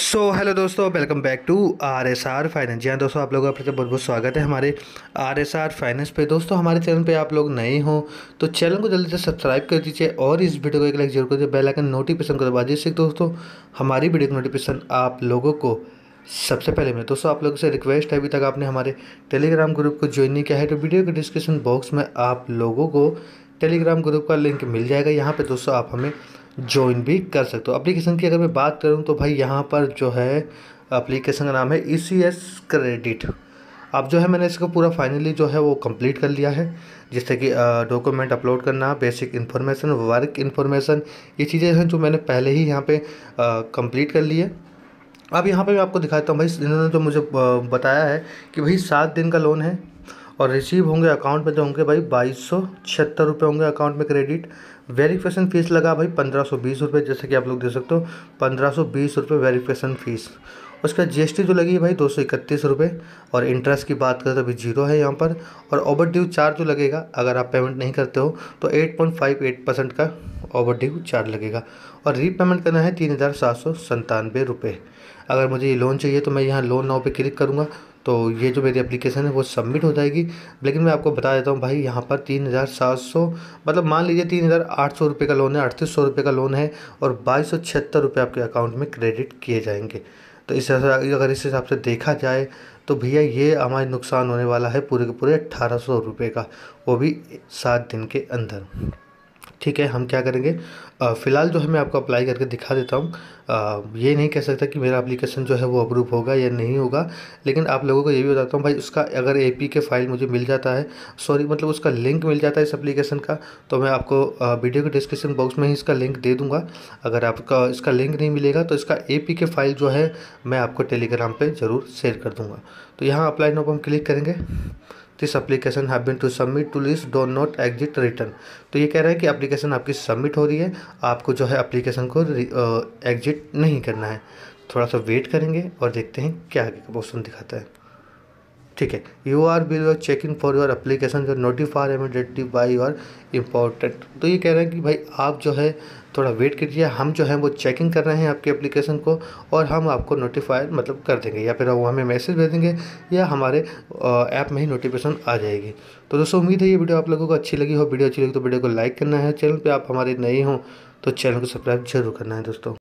सो so, hello दोस्तों welcome back to R S R finance जी हाँ दोस्तों आप लोगों का फिर से बहुत बहुत स्वागत है हमारे आर एस आर फाइनेंस पे दोस्तों हमारे चैनल पे आप लोग नए हो तो चैनल को जल्दी से सब्सक्राइब कर दीजिए और इस वीडियो को एक लाइक जरूर कर दीजिए बेल आइकन नोटिफिकेशन करवा दीजिए दोस्तों हमारी वीडियो का नोटिफिकेशन आप लोगों को सबसे पहले मैं दोस्तों आप लोगों से रिक्वेस्ट है अभी तक आपने हमारे टेलीग्राम ग्रुप को ज्वाइन नहीं किया है तो वीडियो के डिस्क्रिप्शन बॉक्स में आप लोगों को टेलीग्राम ग्रुप का लिंक मिल जाएगा यहाँ पर दोस्तों आप हमें ज्वाइन भी कर सकते हो अप्लीकेशन की अगर मैं बात करूँ तो भाई यहाँ पर जो है अप्लीकेशन का नाम है ई सी एस क्रेडिट अब जो है मैंने इसको पूरा फाइनली जो है वो कंप्लीट कर लिया है जिससे कि डॉक्यूमेंट अपलोड करना बेसिक इन्फॉर्मेशन वर्क इन्फॉर्मेशन ये चीज़ें हैं जो मैंने पहले ही यहाँ पे कंप्लीट कर ली है अब यहाँ पे मैं आपको दिखाता हूँ भाई इन्होंने तो मुझे बताया है कि भाई सात दिन का लोन है और रिसीव होंगे अकाउंट में तो होंगे भाई बाईस सौ छिहत्तर रुपये होंगे अकाउंट में क्रेडिट वेरीफिकेशन फ़ीस लगा भाई पंद्रह सौ बीस रुपये जैसे कि आप लोग देख सकते हो पंद्रह सौ बीस रुपये वेरीफिकेशन फ़ीस उसका जीएसटी जो लगी है भाई दो सौ इकतीस रुपये और इंटरेस्ट की बात करें तो अभी जीरो है यहाँ पर और ओवर ड्यू चार्ज जो लगेगा अगर आप पेमेंट नहीं करते हो तो eight point five eight percent का ओवर ड्यू चार्ज लगेगा और रीपेमेंट करना है तीन हज़ार सात सौ संतानवे रुपये अगर मुझे ये लोन चाहिए तो मैं यहाँ लोन नाव पे क्लिक करूँगा तो ये जो मेरी एप्लीकेशन है वो सबमिट हो जाएगी लेकिन मैं आपको बता देता हूँ भाई यहाँ पर तीन हज़ार सात सौ मतलब मान लीजिए तीन हज़ार आठ सौ रुपये का लोन है अड़तीस सौ रुपये का लोन है और बाईस सौ छिहत्तर रुपये आपके अकाउंट में क्रेडिट किए जाएंगे तो इस अगर इस हिसाब से देखा जाए तो भैया ये हमारे नुकसान होने वाला है पूरे के पूरे अट्ठारह सौ रुपये का वो भी सात दिन के अंदर ठीक है हम क्या करेंगे फ़िलहाल जो है मैं आपको अप्लाई करके दिखा देता हूँ ये नहीं कह सकता कि मेरा एप्लीकेशन जो है वो अप्रूव होगा या नहीं होगा लेकिन आप लोगों को ये भी बताता हूँ भाई उसका अगर ए के फाइल मुझे मिल जाता है सॉरी मतलब उसका लिंक मिल जाता है इस एप्लीकेशन का तो मैं आपको वीडियो के डिस्क्रिप्शन बॉक्स में ही इसका लिंक दे दूँगा अगर आपका इसका लिंक नहीं मिलेगा तो इसका ए के फाइल जो है मैं आपको टेलीग्राम पर ज़रूर शेयर कर दूँगा तो यहाँ अप्लाई नो पर हम क्लिक करेंगे this application have been to submit to list do not exit return तो ये कह रहा है कि अप्लीकेशन आपकी सबमिट हो रही है आपको जो है अप्लीकेशन को एग्जिट नहीं करना है थोड़ा सा वेट करेंगे और देखते हैं क्या आगे का दिखाता है ठीक है you are bill your check in for your application जो notifier immediately by your important तो ये कह रहे हैं कि भाई आप जो है थोड़ा वेट कीजिए हम जो है वो चेकिंग कर रहे हैं आपके एप्लीकेशन को और हम आपको नोटिफायर मतलब कर देंगे या फिर वो हमें मैसेज भेज देंगे या हमारे ऐप में ही नोटिफिकेशन आ जाएगी तो दोस्तों उम्मीद है ये वीडियो आप लोगों को अच्छी लगी हो वीडियो अच्छी लगी तो वीडियो को लाइक करना है चैनल पर आप हमारे नए हों तो चैनल को सब्सक्राइब जरूर करना है दोस्तों